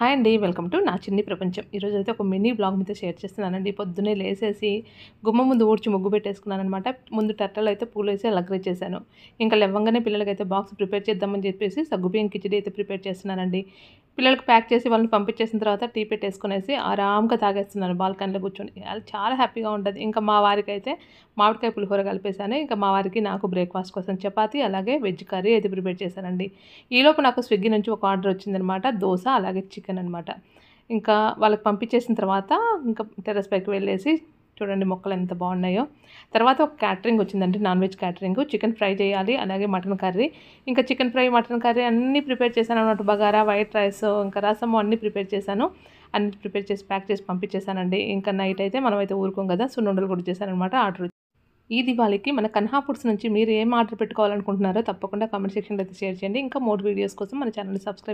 hi అండి welcome to నా చిన్ని ప్రపంచం ఈరోజు అయితే ఒక మినీ బ్లాగ్ మీతో షేర్ చేస్తున్నానండి పొద్దున్నే లేసేసి గుమ్మ ముందు ఊడ్చి ముగ్గు పెట్టేసుకున్నానమాట ముందు టట్టలు అయితే పూలు వేసి అలగ్రేట్ చేశాను ఇంకా లెవ్వంగానే పిల్లలకైతే బాక్స్ ప్రిపేర్ చేద్దామని చెప్పేసి సగ్గుబియ్యం కిచడీ అయితే ప్రిపేర్ చేస్తున్నానండి పిల్లలకు ప్యాక్ చేసి వాళ్ళని పంపించేసిన తర్వాత టీ పెట్టేసుకునేసి ఆరామ్గా తాగేస్తున్నాను బాల్కనీలో కూర్చొని అది చాలా హ్యాపీగా ఉంటుంది ఇంకా మా వారికి అయితే మామిడికాయ పులిహోర కలిపేశాను ఇంకా మా వారికి నాకు బ్రేక్ఫాస్ట్ కోసం చపాతి అలాగే వెజ్ కర్రీ అయితే ప్రిపేర్ చేశానండి ఈలోపు నాకు స్విగ్గీ నుంచి ఒక ఆర్డర్ వచ్చిందనమాట దోశ అలాగే చికెన్ అనమాట ఇంకా వాళ్ళకి పంపించేసిన తర్వాత ఇంకా టెరస్ పైకి వెళ్ళేసి చూడండి మొక్కలు ఎంత బాగున్నాయో తర్వాత ఒక క్యాటరింగ్ వచ్చిందండి non veg catering chicken fry చేయాలి అలాగే మటన్ కర్రీ ఇంకా చికెన్ ఫ్రై మటన్ కర్రీ అన్నీ ప్రిపేర్ చేశాను అన్నట్టు బగారా వైట్ రైస్ ఇంకా రసము అన్నీ ప్రిపేర్ చేశాను అన్ని ప్రిపేర్ చేసి ప్యాక్ చేసి పంపించేశానండి ఇంకా నైట్ అయితే మనం అయితే ఊరుకోం కదా సున్నుండలు కూడా చేశానమాట ఆర్డర్ ఈ దివాళీకి మన కన్హా ఫుడ్స్ నుంచి మీరు ఏం ఆర్డర్ పెట్టుకోవాలనుకుంటున్నారో తప్పకుండా కామెంట్ సెక్షన్లో అయితే షేర్ చేయండి ఇంకా మోర్ వీడియోస్ కోసం మన ఛానల్ని సబ్స్క్రైబ్